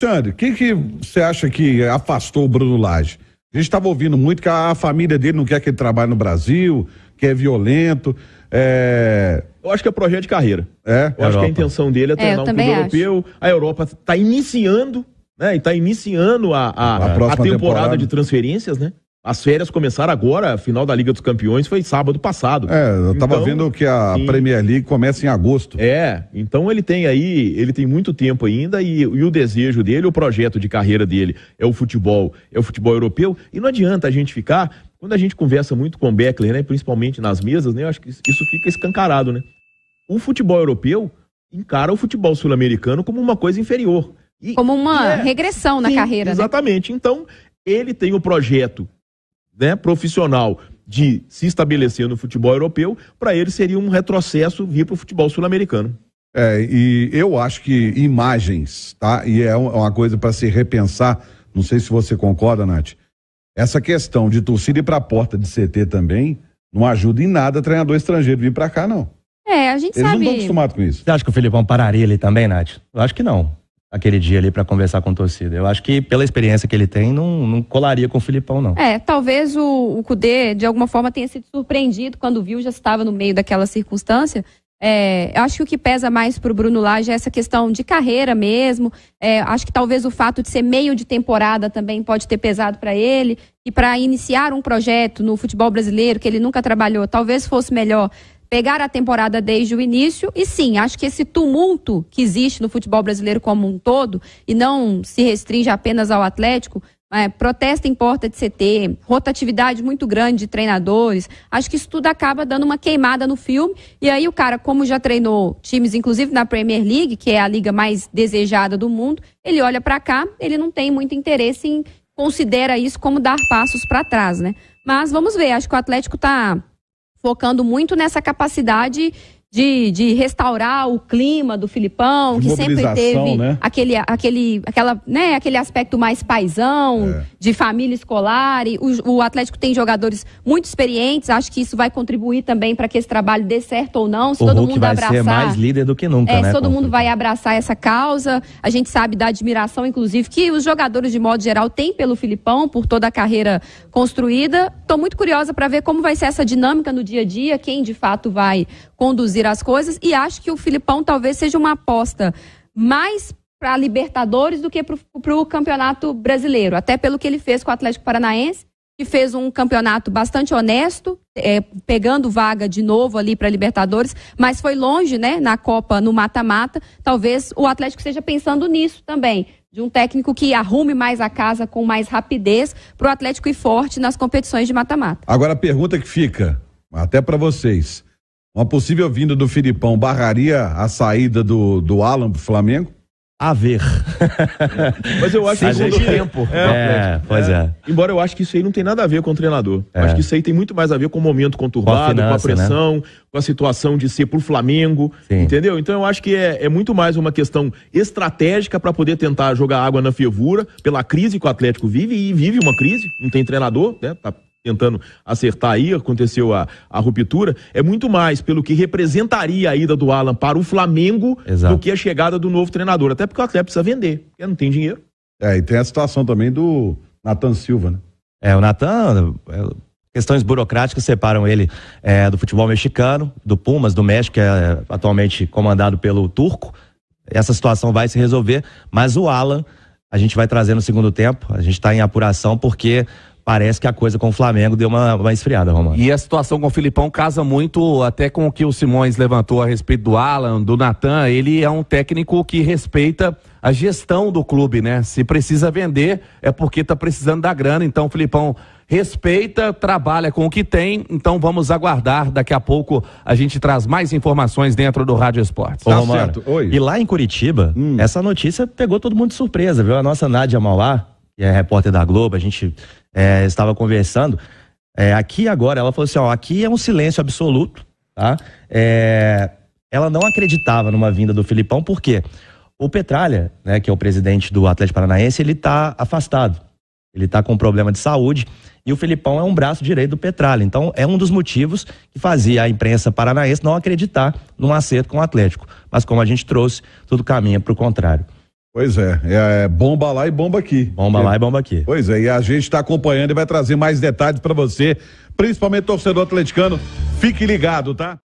Sandro, o que, que você acha que afastou o Bruno Lage? A gente estava ouvindo muito que a, a família dele não quer que ele trabalhe no Brasil, que é violento. É... Eu acho que é projeto de carreira. É? Eu Europa. acho que a intenção dele é, é treinar é, um clube europeu. A Europa está iniciando, né? E está iniciando a, a, a, a temporada, temporada, de transferências, né? As férias começaram agora, a final da Liga dos Campeões foi sábado passado. É, eu estava então, vendo que a sim. Premier League começa em agosto. É, então ele tem aí, ele tem muito tempo ainda e, e, o desejo dele, o projeto de carreira dele é o futebol, é o futebol europeu. E não adianta a gente ficar, quando a gente conversa muito com o Beckler, né, principalmente nas mesas, né, eu acho que isso fica escancarado, né? O futebol europeu encara o futebol sul-americano como uma coisa inferior. E, como uma é, regressão na sim, carreira. Né? Exatamente. Né? Então, ele tem o projeto né, profissional de se estabelecer no futebol europeu, para ele seria um retrocesso vir para o futebol sul-americano. É, e eu acho que imagens, tá? E é, é uma coisa para se repensar. Não sei se você concorda, Nath. Essa questão de torcida ir para a porta de CT também não ajuda em nada treinador estrangeiro vir para cá, não. É, a gente Eles sabe. Eles não estão acostumados com isso. Você acha que o Filipão pararia ele também, Nath? Eu acho que não aquele dia ali para conversar com a torcida. Eu acho que pela experiência que ele tem, não, não colaria com o Filipão, não. É, talvez o, o Cudê, de alguma forma, tenha sido surpreendido quando viu, já estava no meio daquela circunstância. É, eu acho que o que pesa mais para o Bruno Lage é essa questão de carreira mesmo. É, acho que talvez o fato de ser meio de temporada também pode ter pesado para ele. E para iniciar um projeto no futebol brasileiro que ele nunca trabalhou, talvez fosse melhor pegar a temporada desde o início. E sim, acho que esse tumulto que existe no futebol brasileiro como um todo, e não se restringe apenas ao Atlético, é, em porta de CT, rotatividade muito grande de treinadores. Acho que isso tudo acaba dando uma queimada no filme. E aí o cara, como já treinou times, inclusive na Premier League, que é a liga mais desejada do mundo, ele olha para cá, ele não tem muito interesse em considera isso como dar passos para trás, né? Mas vamos ver. Acho que o Atlético está focando muito nessa capacidade de, de restaurar o clima do Filipão, que sempre teve né? aquele, aquele, aquela, né, aquele aspecto mais paisão, é. de família escolar. E o, o, Atlético tem jogadores muito experientes, acho que isso vai contribuir também para que esse trabalho dê certo ou não. Se o todo Hulk mundo vai abraçar. Ser mais líder do que nunca. É, né, se todo mundo vai abraçar essa causa. A gente sabe da admiração, inclusive, que os jogadores, de modo geral, têm pelo Filipão, por toda a carreira construída, Estou muito curiosa para ver como vai ser essa dinâmica no dia a dia, quem de fato vai conduzir as coisas. E acho que o Filipão talvez seja uma aposta mais para a Libertadores do que para o Campeonato Brasileiro, até pelo que ele fez com o Atlético Paranaense, que fez um campeonato bastante honesto, é, pegando vaga de novo ali para a Libertadores, mas foi longe, né, na Copa, no mata-mata. Talvez o Atlético esteja pensando nisso também de um técnico que arrume mais a casa com mais rapidez para o Atlético e forte nas competições de mata-mata. Agora a pergunta que fica, até para vocês, uma possível vinda do Filipão barraria a saída do, do Alan para Flamengo? a ver. Mas eu acho Segundo que tempo. É, é pois é. é. Embora eu acho que isso aí não tem nada a ver com o treinador. É. Acho que isso aí tem muito mais a ver com o momento conturbado, com a, finança, com a né? pressão, né? com a situação de ser pro Flamengo, Sim. entendeu? Então eu acho que é, é muito mais uma questão estratégica para poder tentar jogar água na fervura pela crise que o Atlético vive e vive uma crise, não tem treinador, né? Tá tentando acertar aí, aconteceu a, a ruptura, é muito mais pelo que representaria a ida do Alan para o Flamengo Exato. do que a chegada do novo treinador. Até porque o atleta precisa vender, porque não tem dinheiro. É, e tem a situação também do Nathan Silva, né? É, o Nathan, é, questões burocráticas separam ele é, do futebol mexicano, do Pumas, do México, que é atualmente comandado pelo Turco. Essa situação vai se resolver, mas o Alan a gente vai trazer no segundo tempo. A gente está em apuração porque parece que a coisa com o Flamengo deu uma, uma esfriada, Romano. E a situação com o Filipão casa muito até com o que o Simões levantou a respeito do Alan, do Natan. Ele é um técnico que respeita a gestão do clube, né? Se precisa vender, é porque tá precisando da grana. Então o Filipão respeita, trabalha com o que tem. Então vamos aguardar. Daqui a pouco a gente traz mais informações dentro do Rádio Esportes. Tá Ô, tá Romano, certo. Oi. E lá em Curitiba, hum. essa notícia pegou todo mundo de surpresa, viu? A nossa Nádia Mauá, que é repórter da Globo, a gente é, estava conversando, é, aqui agora, ela falou assim: ó, aqui é um silêncio absoluto, tá? É, ela não acreditava numa vinda do Filipão, por quê? O Petralha, né, que é o presidente do Atlético Paranaense, ele está afastado. Ele está com problema de saúde e o Filipão é um braço direito do Petralha. Então, é um dos motivos que fazia a imprensa paranaense não acreditar num acerto com o Atlético. Mas, como a gente trouxe, tudo caminha para o contrário. Pois é, é, é, bomba lá e bomba aqui. Bomba é. lá e bomba aqui. Pois é, e a gente está acompanhando e vai trazer mais detalhes para você, principalmente torcedor atleticano. Fique ligado, tá?